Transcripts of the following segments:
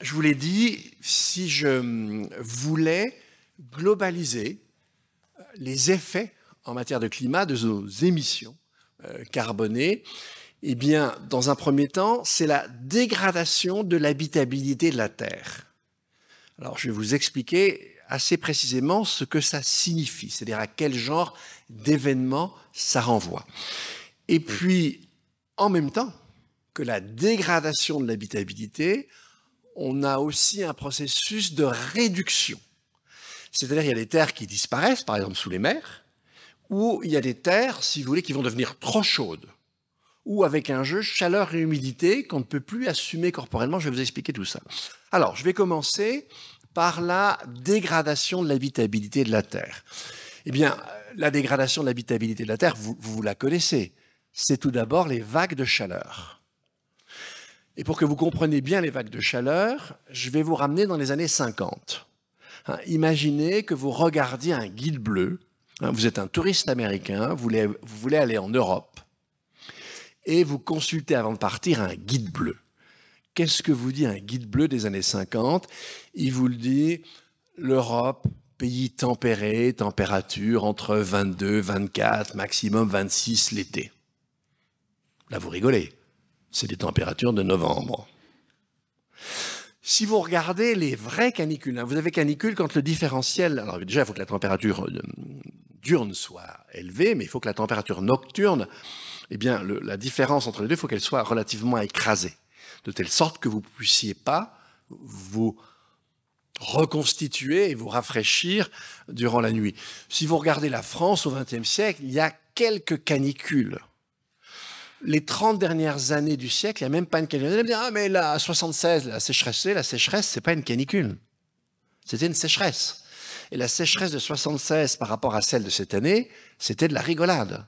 je vous l'ai dit, si je hum, voulais globaliser euh, les effets en matière de climat de nos émissions euh, carbonées, eh bien, dans un premier temps, c'est la dégradation de l'habitabilité de la Terre. Alors, je vais vous expliquer assez précisément ce que ça signifie, c'est-à-dire à quel genre d'événement ça renvoie. Et puis, en même temps que la dégradation de l'habitabilité, on a aussi un processus de réduction. C'est-à-dire il y a des terres qui disparaissent, par exemple sous les mers, ou il y a des terres, si vous voulez, qui vont devenir trop chaudes, ou avec un jeu chaleur et humidité qu'on ne peut plus assumer corporellement. Je vais vous expliquer tout ça. Alors, je vais commencer par la dégradation de l'habitabilité de la Terre. Eh bien, la dégradation de l'habitabilité de la Terre, vous, vous la connaissez. C'est tout d'abord les vagues de chaleur. Et pour que vous compreniez bien les vagues de chaleur, je vais vous ramener dans les années 50. Hein, imaginez que vous regardiez un guide bleu. Hein, vous êtes un touriste américain, voulez, vous voulez aller en Europe. Et vous consultez avant de partir un guide bleu. Qu'est-ce que vous dit un guide bleu des années 50 Il vous le dit, l'Europe, pays tempéré, température entre 22, 24, maximum 26 l'été. Là, vous rigolez c'est des températures de novembre. Si vous regardez les vraies canicules, hein, vous avez canicule quand le différentiel, alors déjà il faut que la température euh, diurne soit élevée, mais il faut que la température nocturne, eh bien la différence entre les deux, il faut qu'elle soit relativement écrasée, de telle sorte que vous ne puissiez pas vous reconstituer et vous rafraîchir durant la nuit. Si vous regardez la France au XXe siècle, il y a quelques canicules les 30 dernières années du siècle, il n'y a même pas une canicule. Vous allez me dire, ah, mais la 76, la sécheresse, la sécheresse, c'est pas une canicule. C'était une sécheresse. Et la sécheresse de 76 par rapport à celle de cette année, c'était de la rigolade.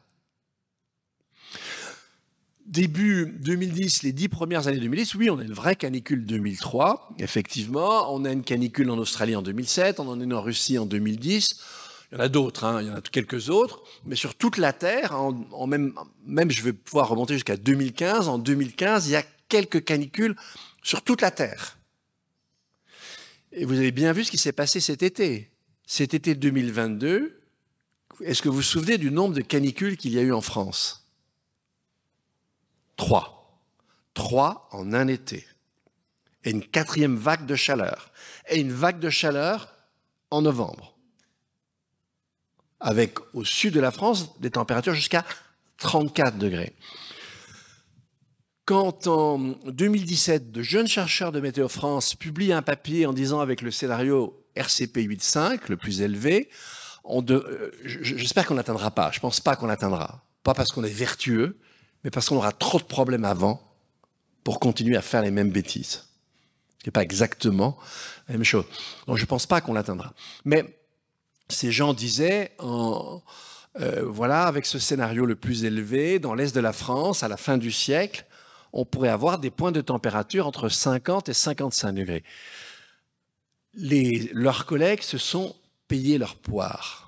Début 2010, les dix premières années 2010, oui, on a une vraie canicule 2003, effectivement. On a une canicule en Australie en 2007, on en est en Russie en 2010 il y en a d'autres, hein. il y en a quelques autres, mais sur toute la Terre, en, même, même je vais pouvoir remonter jusqu'à 2015, en 2015, il y a quelques canicules sur toute la Terre. Et vous avez bien vu ce qui s'est passé cet été. Cet été 2022, est-ce que vous vous souvenez du nombre de canicules qu'il y a eu en France Trois. Trois en un été. Et une quatrième vague de chaleur. Et une vague de chaleur en novembre avec au sud de la France des températures jusqu'à 34 degrés. Quand en 2017, de jeunes chercheurs de Météo France publient un papier en disant avec le scénario RCP 8.5, le plus élevé, euh, j'espère qu'on n'atteindra pas, je ne pense pas qu'on l'atteindra. Pas parce qu'on est vertueux, mais parce qu'on aura trop de problèmes avant pour continuer à faire les mêmes bêtises. Ce n'est pas exactement la même chose. Donc je ne pense pas qu'on l'atteindra. Mais ces gens disaient, euh, voilà, avec ce scénario le plus élevé, dans l'est de la France, à la fin du siècle, on pourrait avoir des points de température entre 50 et 55 degrés. Les, leurs collègues se sont payés leur poire.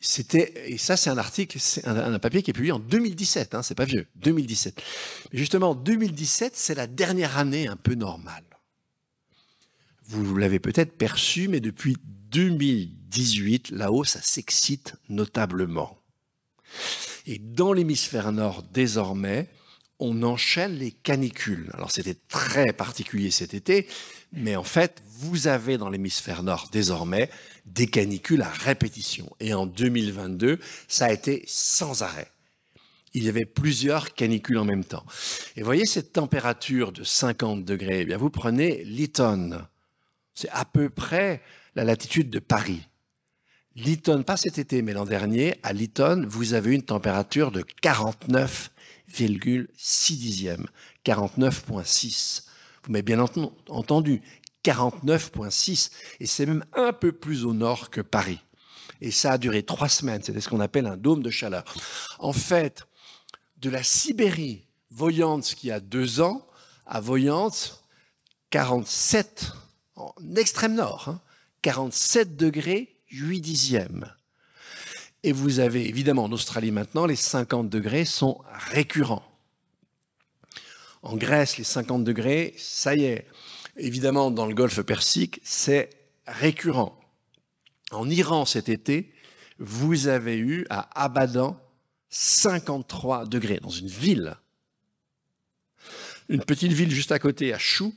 C'était, et ça c'est un article, c'est un, papier qui est publié en 2017, hein, c'est pas vieux, 2017. justement, 2017, c'est la dernière année un peu normale. Vous l'avez peut-être perçu, mais depuis 2018, là-haut, ça s'excite notablement. Et dans l'hémisphère nord, désormais, on enchaîne les canicules. Alors c'était très particulier cet été, mais en fait, vous avez dans l'hémisphère nord désormais des canicules à répétition. Et en 2022, ça a été sans arrêt. Il y avait plusieurs canicules en même temps. Et voyez cette température de 50 degrés, eh bien vous prenez l'Iton. C'est à peu près la latitude de Paris. Lytton, pas cet été, mais l'an dernier, à Lytton, vous avez eu une température de 49,6 dixièmes, 49,6. Vous m'avez bien entendu, 49,6. Et c'est même un peu plus au nord que Paris. Et ça a duré trois semaines. C'était ce qu'on appelle un dôme de chaleur. En fait, de la Sibérie, Voyance, qui a deux ans, à Voyance, 47 en extrême nord. Hein. 47 degrés 8 dixièmes. Et vous avez évidemment en Australie maintenant, les 50 degrés sont récurrents. En Grèce, les 50 degrés, ça y est. Évidemment, dans le golfe Persique, c'est récurrent. En Iran cet été, vous avez eu à Abadan 53 degrés dans une ville. Une petite ville juste à côté, à Chou,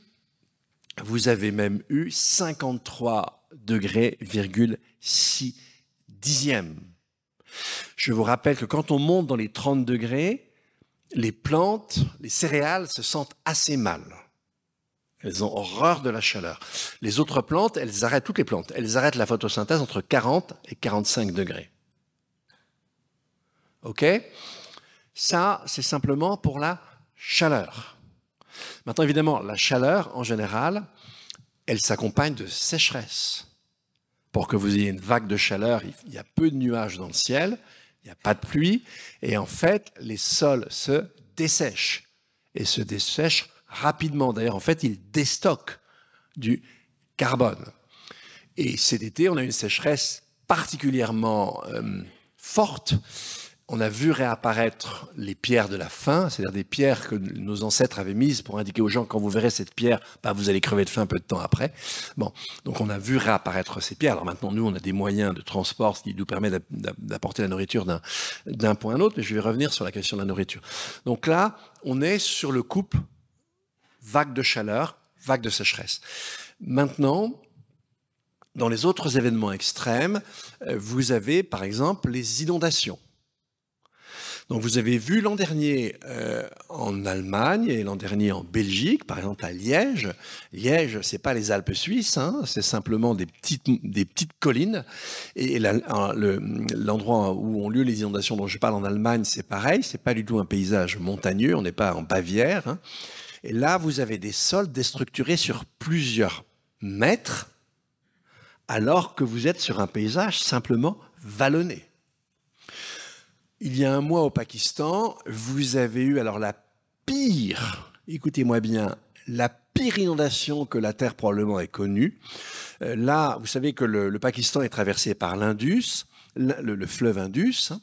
vous avez même eu 53 degrés virgule six dixièmes. Je vous rappelle que quand on monte dans les 30 degrés, les plantes, les céréales se sentent assez mal. Elles ont horreur de la chaleur. Les autres plantes, elles arrêtent, toutes les plantes, elles arrêtent la photosynthèse entre 40 et 45 degrés. OK Ça, c'est simplement pour la chaleur. Maintenant, évidemment, la chaleur, en général, elle s'accompagne de sécheresse. Pour que vous ayez une vague de chaleur, il y a peu de nuages dans le ciel, il n'y a pas de pluie, et en fait, les sols se dessèchent, et se dessèchent rapidement. D'ailleurs, en fait, ils déstockent du carbone. Et cet été, on a une sécheresse particulièrement euh, forte, on a vu réapparaître les pierres de la faim, c'est-à-dire des pierres que nos ancêtres avaient mises pour indiquer aux gens quand vous verrez cette pierre, bah, vous allez crever de faim un peu de temps après. Bon, donc on a vu réapparaître ces pierres. Alors maintenant, nous, on a des moyens de transport, qui nous permettent d'apporter la nourriture d'un point à l'autre. autre, mais je vais revenir sur la question de la nourriture. Donc là, on est sur le couple vague de chaleur, vague de sécheresse. Maintenant, dans les autres événements extrêmes, euh, vous avez par exemple les inondations. Donc vous avez vu l'an dernier euh, en Allemagne et l'an dernier en Belgique, par exemple à Liège. Liège, ce n'est pas les Alpes suisses, hein, c'est simplement des petites, collines. Et l'endroit où ont lieu les inondations dont je parle en Allemagne, c'est pareil, Ce n'est pas du tout un paysage montagneux, on n'est pas en Bavière. Hein. Et là, vous avez des sols déstructurés sur plusieurs mètres, alors que vous êtes sur un paysage simplement vallonné. Il y a un mois au Pakistan, vous avez eu alors la pire, écoutez-moi bien, la pire inondation que la Terre probablement ait connue. Euh, là, vous savez que le, Pakistan est traversé par l'Indus, le, fleuve Indus, hein,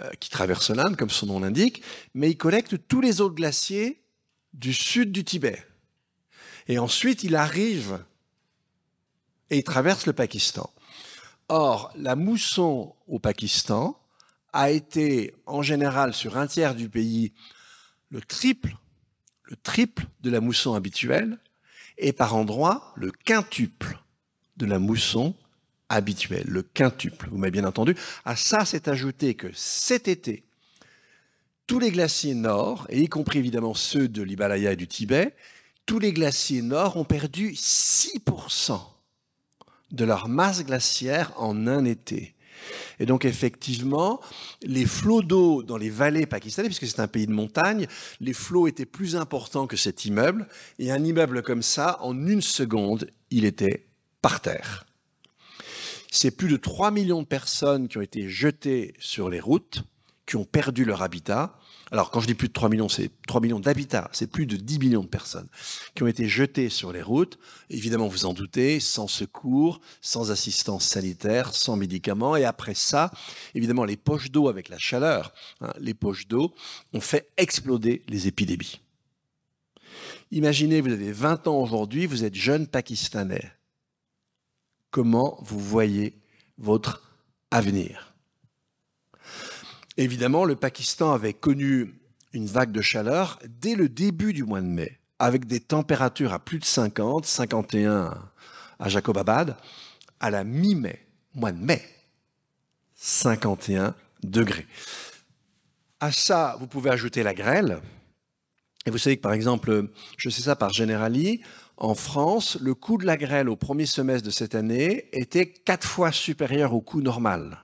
euh, qui traverse l'Inde, comme son nom l'indique, mais il collecte tous les autres glaciers du sud du Tibet. Et ensuite, il arrive et il traverse le Pakistan. Or, la mousson au Pakistan a été en général sur un tiers du pays le triple, le triple de la mousson habituelle et par endroits le quintuple de la mousson habituelle, le quintuple, vous m'avez bien entendu. À ça s'est ajouté que cet été, tous les glaciers nord, et y compris évidemment ceux de l'Himalaya et du Tibet, tous les glaciers nord ont perdu 6% de leur masse glaciaire en un été. Et donc effectivement, les flots d'eau dans les vallées pakistanaises, puisque c'est un pays de montagne, les flots étaient plus importants que cet immeuble. Et un immeuble comme ça, en une seconde, il était par terre. C'est plus de 3 millions de personnes qui ont été jetées sur les routes, qui ont perdu leur habitat. Alors, quand je dis plus de 3 millions, c'est 3 millions d'habitats, c'est plus de 10 millions de personnes qui ont été jetées sur les routes, évidemment, vous en doutez, sans secours, sans assistance sanitaire, sans médicaments. Et après ça, évidemment, les poches d'eau avec la chaleur, hein, les poches d'eau ont fait exploser les épidémies. Imaginez, vous avez 20 ans aujourd'hui, vous êtes jeune Pakistanais. Comment vous voyez votre avenir Évidemment, le Pakistan avait connu une vague de chaleur dès le début du mois de mai, avec des températures à plus de 50, 51 à Jacobabad, à la mi-mai, mois de mai, 51 degrés. À ça, vous pouvez ajouter la grêle. Et vous savez que par exemple, je sais ça par Generali, en France, le coût de la grêle au premier semestre de cette année était quatre fois supérieur au coût normal.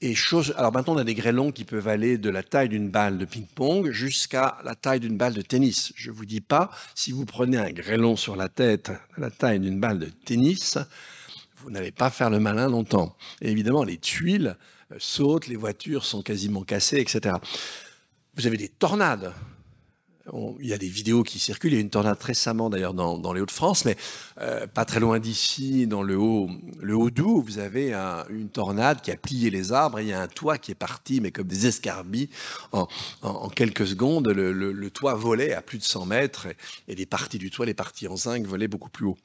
Et alors maintenant, on a des grêlons qui peuvent aller de la taille d'une balle de ping-pong jusqu'à la taille d'une balle de tennis. Je ne vous dis pas, si vous prenez un grêlon sur la tête, la taille d'une balle de tennis, vous n'allez pas faire le malin longtemps. évidemment, les tuiles euh, sautent, les voitures sont quasiment cassées, etc. Vous avez des tornades il y a des vidéos qui circulent. Il y a une tornade récemment d'ailleurs dans, les Hauts-de-France, mais euh, pas très loin d'ici, dans le haut, le haut doubs vous avez une tornade qui a plié les arbres. il y a un toit qui est parti, mais comme des escarbilles. En, quelques secondes, le, toit volait à plus de 100 mètres et, les parties du toit, les parties en zinc, volaient beaucoup plus haut.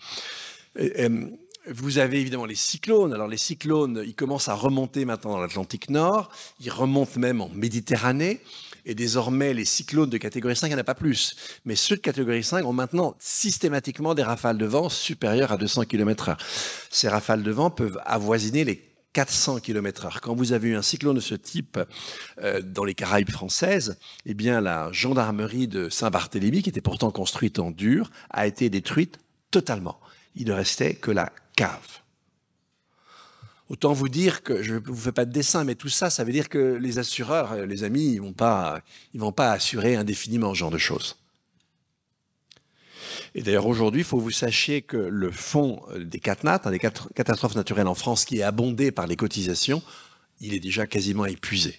vous avez évidemment les cyclones. Alors les cyclones, ils commencent à remonter maintenant dans l'Atlantique Nord, ils remontent même en Méditerranée. Et désormais, les cyclones de catégorie 5, il n'y en a pas plus. Mais ceux de catégorie 5 ont maintenant systématiquement des rafales de vent supérieures à 200 km/h. Ces rafales de vent peuvent avoisiner les 400 km/h. Quand vous avez eu un cyclone de ce type euh, dans les Caraïbes françaises, eh bien la gendarmerie de Saint-Barthélemy, qui était pourtant construite en dur, a été détruite totalement. Il ne restait que la cave. Autant vous dire que je ne vous fais pas de dessin, mais tout ça, ça veut dire que les assureurs, euh, les amis, ils vont pas, vont pas assurer indéfiniment ce genre de choses. Et d'ailleurs, aujourd'hui, il faut que vous sachiez que le fonds euh, des CatNat, hein, des catastrophes naturelles en France, qui est abondé par les cotisations, il est déjà quasiment épuisé.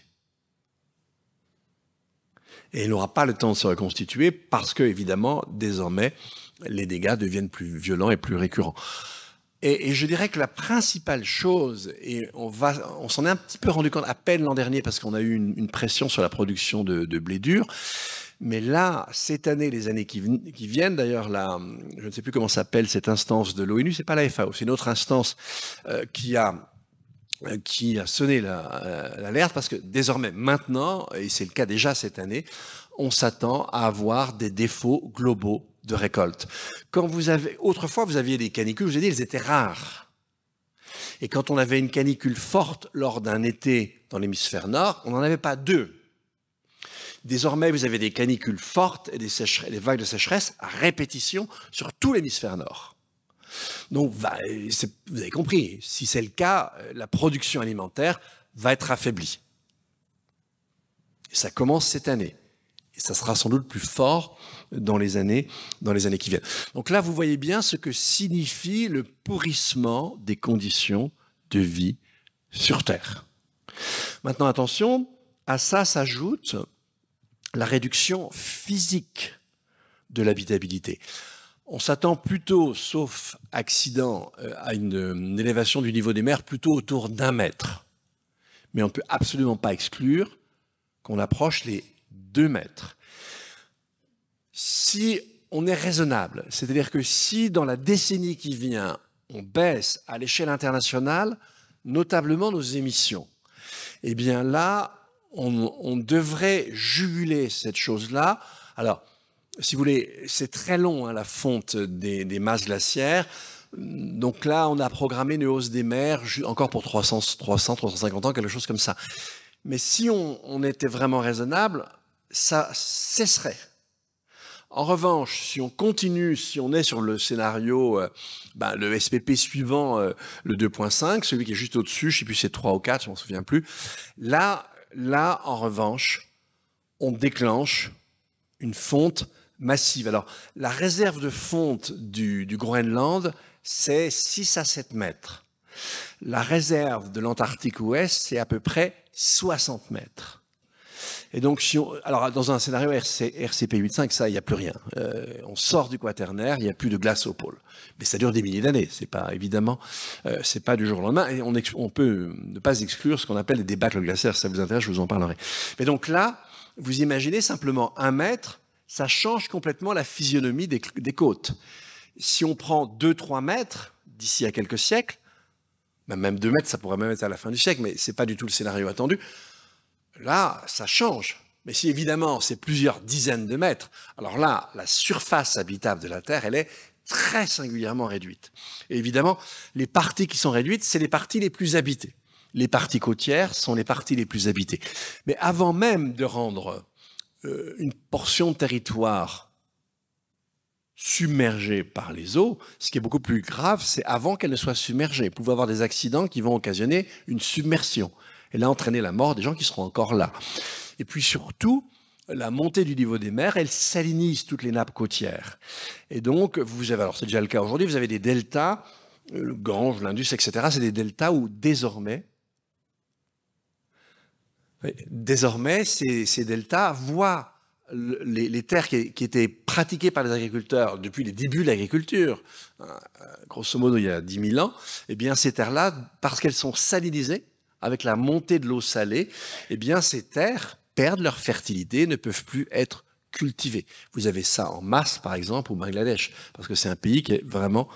Et il n'aura pas le temps de se reconstituer parce que, évidemment, désormais, les dégâts deviennent plus violents et plus récurrents. Et, et, je dirais que la principale chose, et on, va, on s'en est un petit peu rendu compte à peine l'an dernier parce qu'on a eu une, une, pression sur la production de, de, blé dur, mais là, cette année, les années qui, qui viennent, d'ailleurs, là, je ne sais plus comment s'appelle cette instance de l'ONU, c'est pas la FAO, c'est une autre instance euh, qui a euh, qui a sonné euh, l'alerte parce que désormais, maintenant, et c'est le cas déjà cette année, on s'attend à avoir des défauts globaux de récolte. Quand vous avez, autrefois, vous aviez des canicules, je vous ai dit, elles étaient rares. Et quand on avait une canicule forte lors d'un été dans l'hémisphère nord, on n'en avait pas deux. Désormais, vous avez des canicules fortes et des, vagues de sécheresse à répétition sur tout l'hémisphère nord. Donc, bah, vous avez compris, si c'est le cas, euh, la production alimentaire va être affaiblie. Et ça commence cette année. Et ça sera sans doute plus fort dans les années, dans les années qui viennent. Donc là, vous voyez bien ce que signifie le pourrissement des conditions de vie sur Terre. Maintenant, attention, à ça s'ajoute la réduction physique de l'habitabilité. On s'attend plutôt, sauf accident, euh, à une, une, élévation du niveau des mers plutôt autour d'un mètre. Mais on ne peut absolument pas exclure qu'on approche les deux mètres si on est raisonnable, c'est-à-dire que si dans la décennie qui vient, on baisse à l'échelle internationale, notamment nos émissions, eh bien là, on, devrait juguler cette chose-là. Alors, si vous voulez, c'est très long hein, la fonte des, masses glaciaires. Donc là, on a programmé une hausse des mers encore pour 300, 350 ans, quelque chose comme ça. Mais si on, on était vraiment raisonnable, ça cesserait. En revanche, si on continue, si on est sur le scénario, euh, ben, le SPP suivant, euh, le 2.5, celui qui est juste au-dessus, je ne sais plus si c'est 3 ou 4, je ne m'en souviens plus, là, là, en revanche, on déclenche une fonte massive. Alors, la réserve de fonte du, du Groenland, c'est 6 à 7 mètres. La réserve de l'Antarctique Ouest, c'est à peu près 60 mètres. Et donc, si alors dans un scénario RCP 8.5, ça, il n'y a plus rien. Euh, on sort du quaternaire, il n'y a plus de glace au pôle. Mais ça dure des milliers d'années. C'est pas évidemment, euh, c'est pas du jour au lendemain. Et on, on peut ne pas exclure ce qu'on appelle des débâcles glaciaires. Si ça vous intéresse, je vous en parlerai. Mais donc là, vous imaginez simplement un mètre, ça change complètement la physionomie des, côtes. Si on prend 2-3 mètres d'ici à quelques siècles, même 2 mètres, ça pourrait même être à la fin du siècle, mais c'est pas du tout le scénario attendu là, ça change. Mais si évidemment c'est plusieurs dizaines de mètres, alors là, la surface habitable de la Terre, elle est très singulièrement réduite. Et évidemment, les parties qui sont réduites, c'est les parties les plus habitées. Les parties côtières sont les parties les plus habitées. Mais avant même de rendre euh, une portion de territoire submergée par les eaux, ce qui est beaucoup plus grave, c'est avant qu'elle ne soit submergée. Vous pouvez avoir des accidents qui vont occasionner une submersion. Elle a entraîné la mort des gens qui seront encore là. Et puis surtout, la montée du niveau des mers, elle salinise toutes les nappes côtières. Et donc, vous avez, alors c'est déjà le cas aujourd'hui, vous avez des deltas, euh, le Gange, l'Indus, etc. C'est des deltas où désormais, désormais, ces, deltas voient les, terres qui, étaient pratiquées par les agriculteurs depuis les débuts de l'agriculture, hein, euh, grosso modo il y a 10 000 ans, et eh bien ces terres-là, parce qu'elles sont salinisées, avec la montée de l'eau salée, eh bien, ces terres perdent leur fertilité, ne peuvent plus être cultivées. Vous avez ça en masse, par exemple, au Bangladesh, parce que c'est un pays qui est vraiment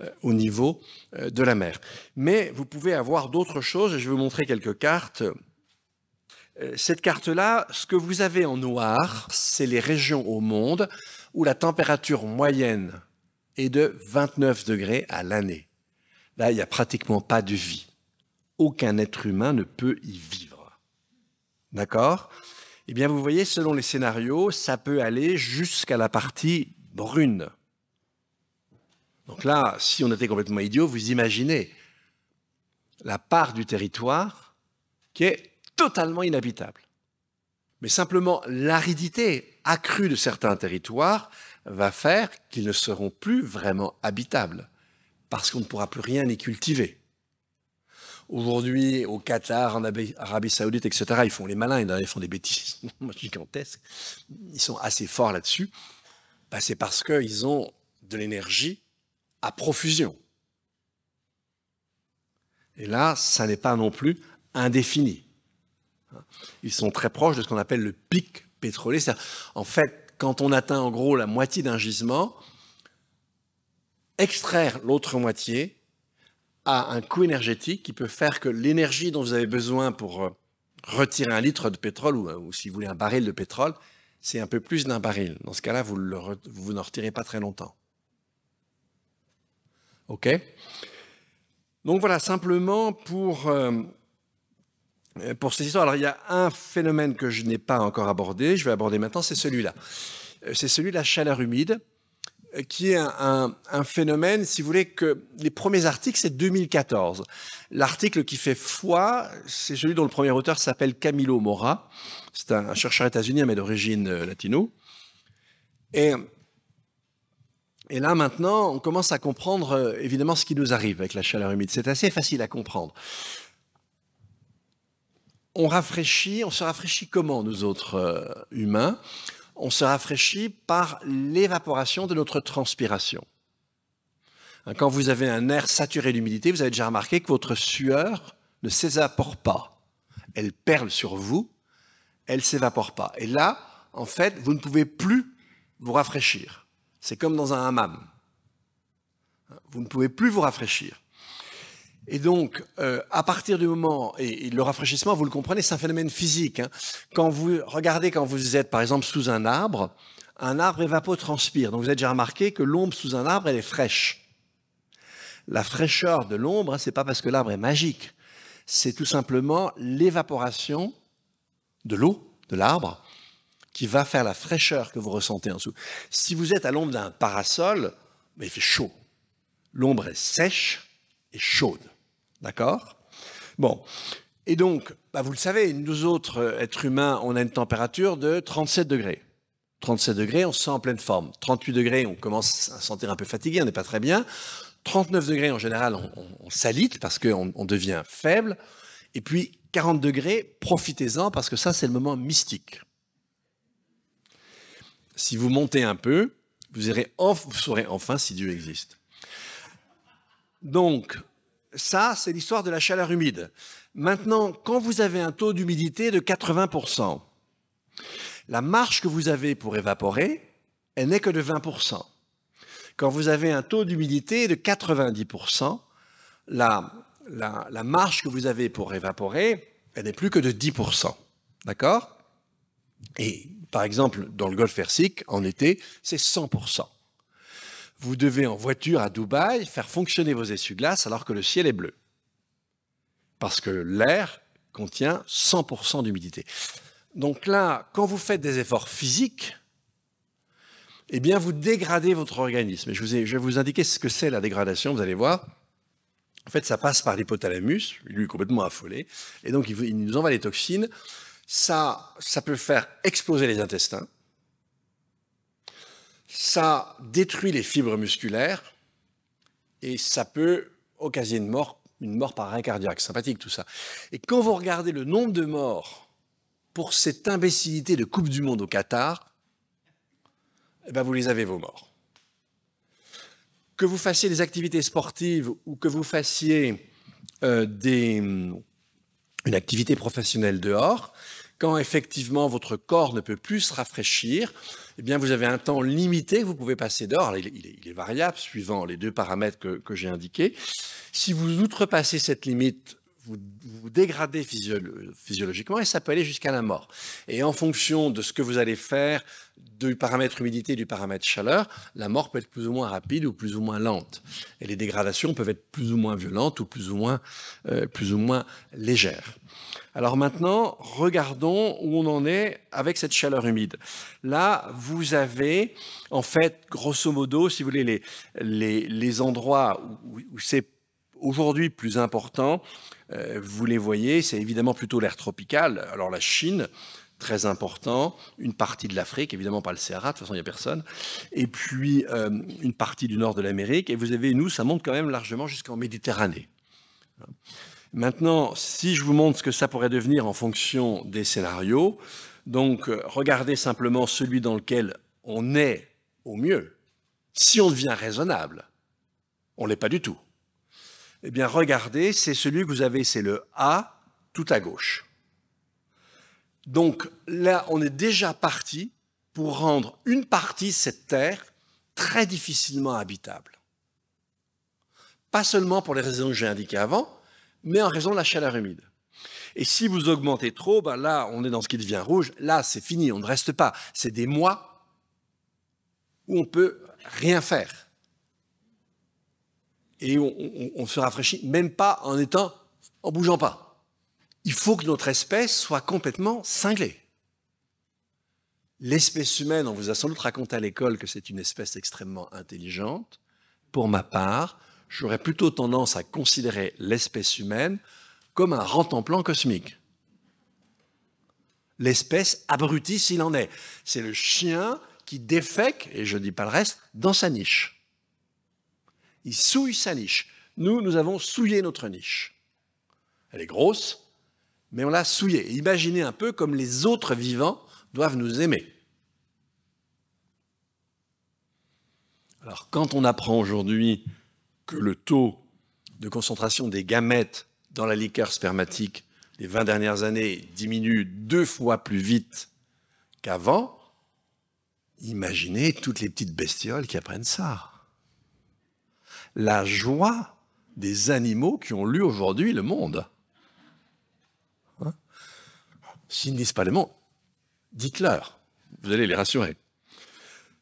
euh, au niveau euh, de la mer. Mais vous pouvez avoir d'autres choses, et je vais vous montrer quelques cartes. Euh, cette carte-là, ce que vous avez en noir, c'est les régions au monde où la température moyenne est de 29 degrés à l'année. Là, il n'y a pratiquement pas de vie aucun être humain ne peut y vivre. D'accord Eh bien, vous voyez, selon les scénarios, ça peut aller jusqu'à la partie brune. Donc là, si on était complètement idiot, vous imaginez la part du territoire qui est totalement inhabitable. Mais simplement, l'aridité accrue de certains territoires va faire qu'ils ne seront plus vraiment habitables, parce qu'on ne pourra plus rien y cultiver. Aujourd'hui, au Qatar, en Arabie Saoudite, etc., ils font les malins, ils font des bêtises gigantesques. Ils sont assez forts là-dessus. Bah, c'est parce qu'ils ont de l'énergie à profusion. Et là, ça n'est pas non plus indéfini. Ils sont très proches de ce qu'on appelle le pic pétrolier. En fait, quand on atteint en gros la moitié d'un gisement, extraire l'autre moitié, a un coût énergétique qui peut faire que l'énergie dont vous avez besoin pour euh, retirer un litre de pétrole euh, ou, si vous voulez un baril de pétrole, c'est un peu plus d'un baril. Dans ce cas-là, vous, le, vous n'en retirez pas très longtemps. OK Donc voilà, simplement pour, euh, pour cette histoire. Alors il y a un phénomène que je n'ai pas encore abordé, je vais aborder maintenant, c'est celui-là. C'est celui de la chaleur humide. Euh, qui est un, phénomène, si vous voulez, que les premiers articles, c'est 2014. L'article qui fait foi, c'est celui dont le premier auteur s'appelle Camilo Mora. C'est un, chercheur états-unien, mais d'origine euh, latino. Et, là, maintenant, on commence à comprendre, euh, évidemment, ce qui nous arrive avec la chaleur humide. C'est assez facile à comprendre. On rafraîchit, on se rafraîchit comment, nous autres humains on se rafraîchit par l'évaporation de notre transpiration. Hein, quand vous avez un air saturé d'humidité, vous avez déjà remarqué que votre sueur ne s'évapore pas. Elle perle sur vous, elle s'évapore pas. Et là, en fait, vous ne pouvez plus vous rafraîchir. C'est comme dans un hammam. Hein, vous ne pouvez plus vous rafraîchir. Et donc, euh, à partir du moment, et, le rafraîchissement, vous le comprenez, c'est un phénomène physique. Hein. Quand vous regardez, quand vous êtes par exemple sous un arbre, un arbre évapotranspire. Donc vous avez déjà remarqué que l'ombre sous un arbre, elle est fraîche. La fraîcheur de l'ombre, ce hein, c'est pas parce que l'arbre est magique, c'est tout simplement l'évaporation de l'eau de l'arbre qui va faire la fraîcheur que vous ressentez en dessous. Si vous êtes à l'ombre d'un parasol, mais il fait chaud. L'ombre est sèche et chaude. D'accord Bon. Et donc, bah, vous le savez, nous autres euh, êtres humains, on a une température de 37 degrés. 37 degrés, on se sent en pleine forme. 38 degrés, on commence à se sentir un peu fatigué, on n'est pas très bien. 39 degrés, en général, on, s'alite parce qu'on devient faible. Et puis, 40 degrés, profitez-en parce que ça, c'est le moment mystique. Si vous montez un peu, vous, vous saurez enfin si Dieu existe. Donc, ça, c'est l'histoire de la chaleur humide. Maintenant, quand vous avez un taux d'humidité de 80%, la marge que vous avez pour évaporer, elle n'est que de 20%. Quand vous avez un taux d'humidité de 90%, la, la, marge que vous avez pour évaporer, elle n'est plus que de 10%. D'accord Et par exemple, dans le golfe Persique, en été, c'est 100% vous devez en voiture à Dubaï faire fonctionner vos essuie-glaces alors que le ciel est bleu. Parce que l'air contient 100% d'humidité. Donc là, quand vous faites des efforts physiques, eh bien, vous dégradez votre organisme. Et je, vous ai, je vais vous indiquer ce que c'est la dégradation, vous allez voir. En fait, ça passe par l'hypothalamus, lui complètement affolé, et donc il, nous envoie les toxines. Ça, ça peut faire exploser les intestins, ça détruit les fibres musculaires et ça peut occasionner une mort, une mort par arrêt cardiaque. Sympathique tout ça. Et quand vous regardez le nombre de morts pour cette imbécilité de Coupe du Monde au Qatar, eh ben, vous les avez vos morts. Que vous fassiez des activités sportives ou que vous fassiez euh, hum, une activité professionnelle dehors, quand effectivement votre corps ne peut plus se rafraîchir, eh bien vous avez un temps limité que vous pouvez passer dehors. Il, est, variable suivant les deux paramètres que, j'ai indiqués. Si vous outrepassez cette limite, vous vous dégradez physiologiquement et ça peut aller jusqu'à la mort. Et en fonction de ce que vous allez faire, du paramètre humidité et du paramètre chaleur, la mort peut être plus ou moins rapide ou plus ou moins lente. Et les dégradations peuvent être plus ou moins violentes ou plus ou moins, euh, plus ou moins légères. Alors maintenant, regardons où on en est avec cette chaleur humide. Là, vous avez, en fait, grosso modo, si vous voulez, les, les, endroits où, c'est aujourd'hui plus important, euh, vous les voyez, c'est évidemment plutôt l'air tropical. Alors la Chine, très important, une partie de l'Afrique, évidemment pas le Sahara, de toute façon il n'y a personne, et puis euh, une partie du nord de l'Amérique, et vous avez, nous, ça monte quand même largement jusqu'en Méditerranée. Maintenant, si je vous montre ce que ça pourrait devenir en fonction des scénarios, donc euh, regardez simplement celui dans lequel on est au mieux. Si on devient raisonnable, on ne l'est pas du tout. Eh bien, regardez, c'est celui que vous avez, c'est le A tout à gauche. Donc là, on est déjà parti pour rendre une partie de cette terre très difficilement habitable. Pas seulement pour les raisons que j'ai indiquées avant, mais en raison de la chaleur humide. Et si vous augmentez trop, ben là, on est dans ce qui devient rouge. Là, c'est fini, on ne reste pas. C'est des mois où on ne peut rien faire. Et on, se rafraîchit même pas en étant, en bougeant pas. Il faut que notre espèce soit complètement cinglée. L'espèce humaine, on vous a sans doute raconté à l'école que c'est une espèce extrêmement intelligente. Pour ma part, j'aurais plutôt tendance à considérer l'espèce humaine comme un rentemplant cosmique. L'espèce abrutie s'il en est. C'est le chien qui défèque, et je ne dis pas le reste, dans sa niche. Il souille sa niche. Nous, nous avons souillé notre niche. Elle est grosse, mais on l'a souillée. Imaginez un peu comme les autres vivants doivent nous aimer. Alors quand on apprend aujourd'hui que le taux de concentration des gamètes dans la liqueur spermatique les 20 dernières années diminue deux fois plus vite qu'avant, imaginez toutes les petites bestioles qui apprennent ça. La joie des animaux qui ont lu aujourd'hui le monde. Hein S'ils ne disent pas le monde, dites-leur. Vous allez les rassurer.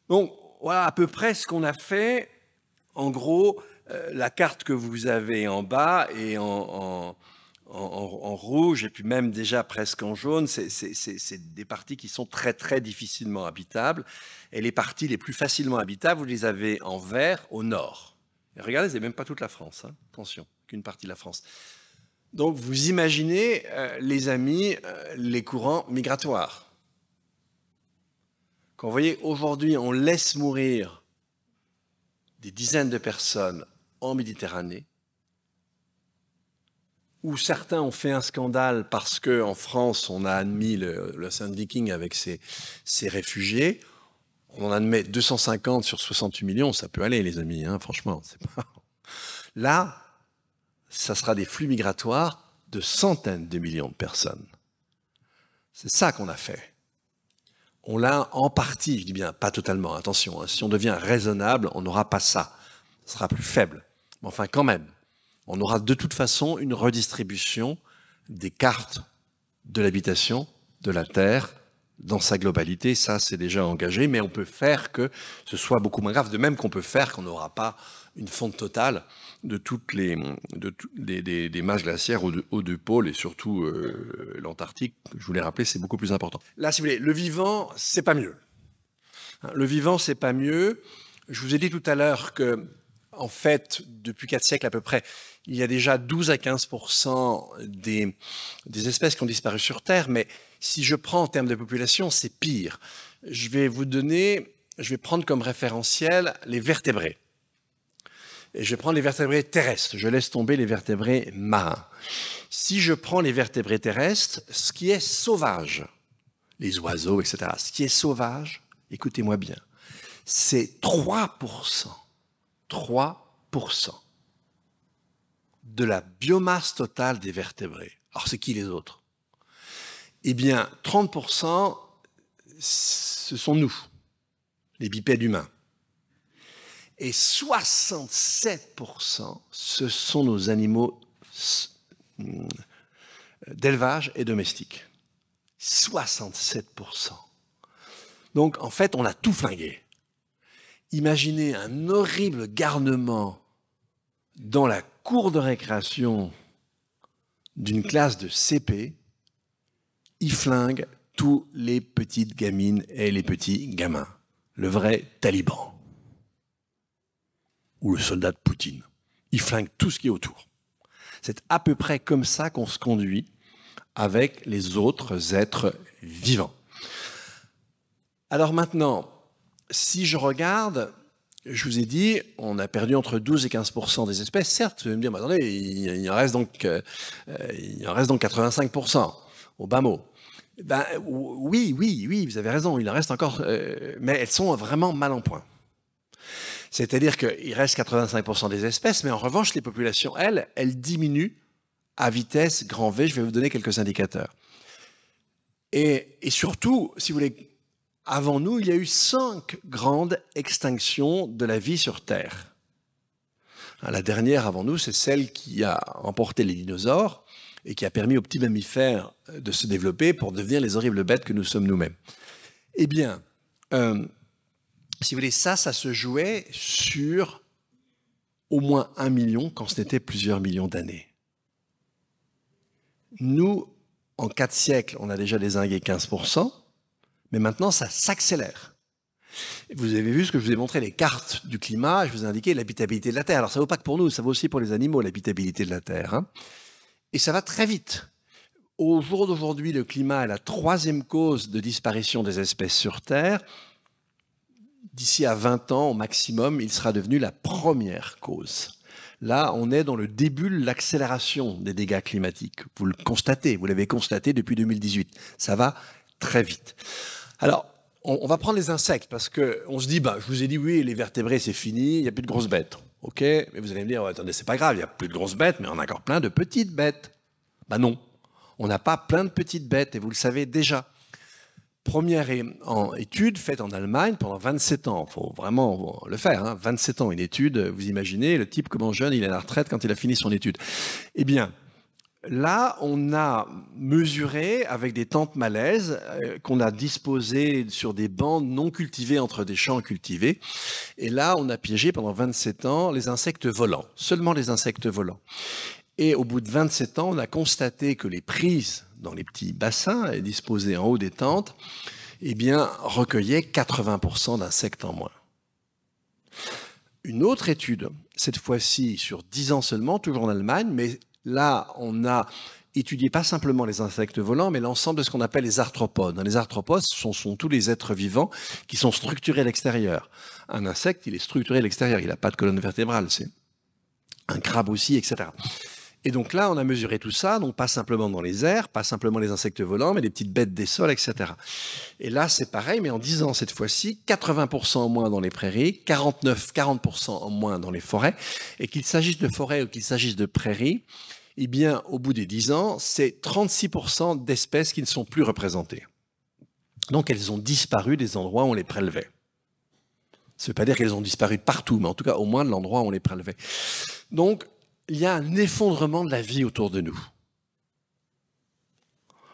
Donc, voilà à peu près ce qu'on a fait. En gros, euh, la carte que vous avez en bas et en, rouge, et puis même déjà presque en jaune, c'est des parties qui sont très très difficilement habitables. Et les parties les plus facilement habitables, vous les avez en vert au nord. Regardez, regardez, c'est même pas toute la France, hein. attention, qu'une partie de la France. Donc vous imaginez, euh, les amis, euh, les courants migratoires. Quand vous voyez, aujourd'hui, on laisse mourir des dizaines de personnes en Méditerranée, où certains ont fait un scandale parce qu'en France, on a admis le, le Saint Viking avec ses, réfugiés. On en admet 250 sur 68 millions, ça peut aller, les amis, hein, franchement. Pas... Là, ça sera des flux migratoires de centaines de millions de personnes. C'est ça qu'on a fait. On l'a en partie, je dis bien, pas totalement, attention. Hein, si on devient raisonnable, on n'aura pas ça. Ce sera plus faible enfin, quand même, on aura de toute façon une redistribution des cartes de l'habitation, de la terre, dans sa globalité. Ça, c'est déjà engagé, mais on peut faire que ce soit beaucoup moins grave, de même qu'on peut faire qu'on n'aura pas une fonte totale de toutes les de, des, masses glaciaires aux deux, pôles et surtout euh, l'Antarctique. Je voulais rappeler, c'est beaucoup plus important. Là, si vous voulez, le vivant, c'est pas mieux. Hein, le vivant, c'est pas mieux. Je vous ai dit tout à l'heure que en fait, depuis 4 siècles à peu près, il y a déjà 12 à 15 des, espèces qui ont disparu sur Terre, mais si je prends en termes de population, c'est pire. Je vais vous donner, je vais prendre comme référentiel les vertébrés. Et je vais prendre les vertébrés terrestres, je laisse tomber les vertébrés marins. Si je prends les vertébrés terrestres, ce qui est sauvage, les oiseaux, etc., ce qui est sauvage, écoutez-moi bien, c'est 3 3% de la biomasse totale des vertébrés. Alors c'est qui les autres Eh bien, 30%, ce sont nous, les bipèdes humains. Et 67%, ce sont nos animaux hmm, d'élevage et domestiques. 67%. Donc en fait, on a tout flingué. Imaginez un horrible garnement dans la cour de récréation d'une classe de CP. Il flingue tous les petites gamines et les petits gamins. Le vrai taliban. Ou le soldat de Poutine. Il flingue tout ce qui est autour. C'est à peu près comme ça qu'on se conduit avec les autres êtres vivants. Alors maintenant, si je regarde, je vous ai dit, on a perdu entre 12 et 15 des espèces. Certes, vous allez me dire, mais attendez, il, en reste donc, euh, euh, il en reste donc 85 au bas mot. Ben, oui, oui, oui, vous avez raison, il en reste encore, euh, mais elles sont vraiment mal en point. C'est-à-dire qu'il reste 85% des espèces, mais en revanche, les populations, elles, elles diminuent à vitesse grand V. Je vais vous donner quelques indicateurs. et surtout, si vous voulez avant nous, il y a eu cinq grandes extinctions de la vie sur Terre. Hein, la dernière avant nous, c'est celle qui a emporté les dinosaures et qui a permis aux petits mammifères euh, de se développer pour devenir les horribles bêtes que nous sommes nous-mêmes. Eh bien, euh, si vous voulez, ça, ça se jouait sur au moins un million quand ce n'était plusieurs millions d'années. Nous, en quatre siècles, on a déjà désingué 15%. Mais maintenant, ça s'accélère. Vous avez vu ce que je vous ai montré, les cartes du climat, je vous ai indiqué l'habitabilité de la Terre. Alors ça ne vaut pas que pour nous, ça vaut aussi pour les animaux, l'habitabilité de la Terre. Hein. Et ça va très vite. Au jour d'aujourd'hui, le climat est la troisième cause de disparition des espèces sur Terre. D'ici à 20 ans au maximum, il sera devenu la première cause. Là, on est dans le début de l'accélération des dégâts climatiques. Vous le constatez, vous l'avez constaté depuis 2018. Ça va très vite. Alors, on, va prendre les insectes parce qu'on se dit, bah, je vous ai dit, oui, les vertébrés, c'est fini, il n'y a plus de grosses bêtes. OK, mais vous allez me dire, oh, attendez, c'est pas grave, il n'y a plus de grosses bêtes, mais on a encore plein de petites bêtes. Ben non, on n'a pas plein de petites bêtes, et vous le savez déjà. Première étude faite en Allemagne pendant 27 ans, il faut vraiment le faire, 27 hein, ans une étude, vous imaginez, le type comment jeune, il est à la retraite quand il a fini son étude. Eh bien, Là, on a mesuré avec des tentes malaises euh, qu'on a disposées sur des bandes non cultivées entre des champs cultivés. Et là, on a piégé pendant 27 ans les insectes volants, seulement les insectes volants. Et au bout de 27 ans, on a constaté que les prises dans les petits bassins et disposées en haut des tentes, eh bien, recueillaient 80% d'insectes en moins. Une autre étude, cette fois-ci sur 10 ans seulement, toujours en Allemagne, mais Là, on a étudié pas simplement les insectes volants, mais l'ensemble de ce qu'on appelle les arthropodes. Les arthropodes sont, sont, tous les êtres vivants qui sont structurés à l'extérieur. Un insecte, il est structuré à l'extérieur, il n'a pas de colonne vertébrale, c'est un crabe aussi, etc. Et donc là, on a mesuré tout ça, donc pas simplement dans les airs, pas simplement les insectes volants, mais les petites bêtes des sols, etc. Et là, c'est pareil, mais en 10 ans cette fois-ci, 80% en moins dans les prairies, 49, 40% en moins dans les forêts, et qu'il s'agisse de forêts ou qu'il s'agisse de prairies, eh bien, au bout des 10 ans, c'est 36% d'espèces qui ne sont plus représentées. Donc, elles ont disparu des endroits où on les prélevait. Ça ne veut pas dire qu'elles ont disparu partout, mais en tout cas, au moins de l'endroit où on les prélevait. Donc, il y a un effondrement de la vie autour de nous.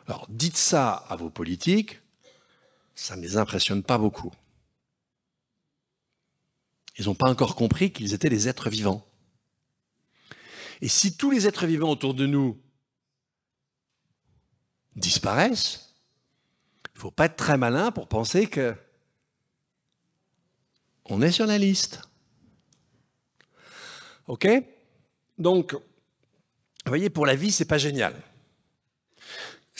Alors, dites ça à vos politiques, ça ne les impressionne pas beaucoup. Ils n'ont pas encore compris qu'ils étaient des êtres vivants. Et si tous les êtres vivants autour de nous disparaissent, il ne faut pas être très malin pour penser que on est sur la liste. OK Donc, vous voyez, pour la vie, c'est pas génial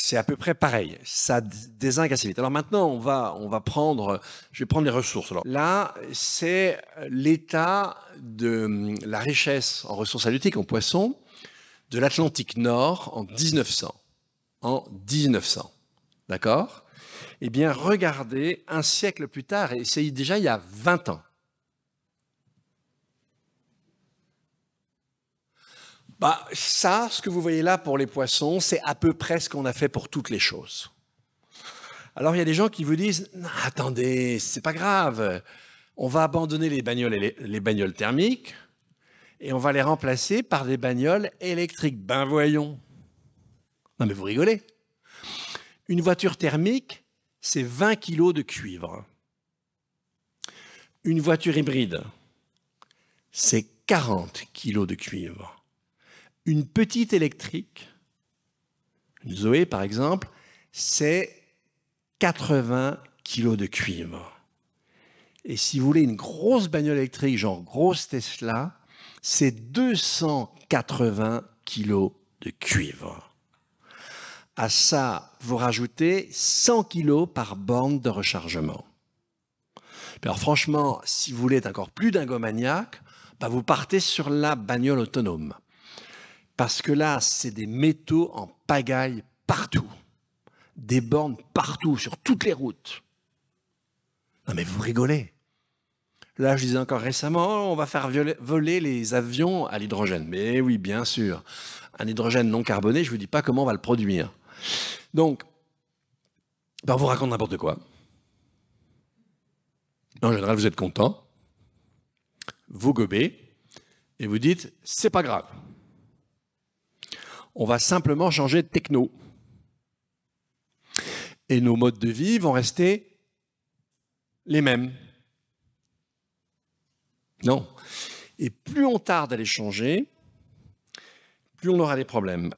c'est à peu près pareil. Ça désingue assez vite. Alors maintenant, on va, on va prendre, je vais prendre les ressources. là, c'est l'état de la richesse en ressources halieutiques, en poissons, de l'Atlantique Nord en 1900. En 1900. D'accord Eh bien, regardez un siècle plus tard, et c'est déjà il y a 20 ans. Bah, ça, ce que vous voyez là pour les poissons, c'est à peu près ce qu'on a fait pour toutes les choses. Alors il y a des gens qui vous disent attendez, c'est pas grave, on va abandonner les bagnoles, les, les bagnoles thermiques et on va les remplacer par des bagnoles électriques. Ben voyons. Non mais vous rigolez. Une voiture thermique, c'est 20 kilos de cuivre. Une voiture hybride, c'est 40 kilos de cuivre. Une petite électrique, une Zoé par exemple, c'est 80 kg de cuivre. Et si vous voulez une grosse bagnole électrique, genre grosse Tesla, c'est 280 kg de cuivre. À ça, vous rajoutez 100 kg par borne de rechargement. Alors franchement, si vous voulez être encore plus dingomaniaque, bah vous partez sur la bagnole autonome. Parce que là, c'est des métaux en pagaille partout. Des bornes partout, sur toutes les routes. Non mais vous rigolez. Là, je disais encore récemment, on va faire voler les avions à l'hydrogène. Mais oui, bien sûr. Un hydrogène non carboné, je ne vous dis pas comment on va le produire. Donc, ben, on vous raconte n'importe quoi. En général, vous êtes content, vous gobez, et vous dites, c'est pas grave on va simplement changer de techno. Et nos modes de vie vont rester les mêmes. Non. Et plus on tarde à les changer, plus on aura des problèmes.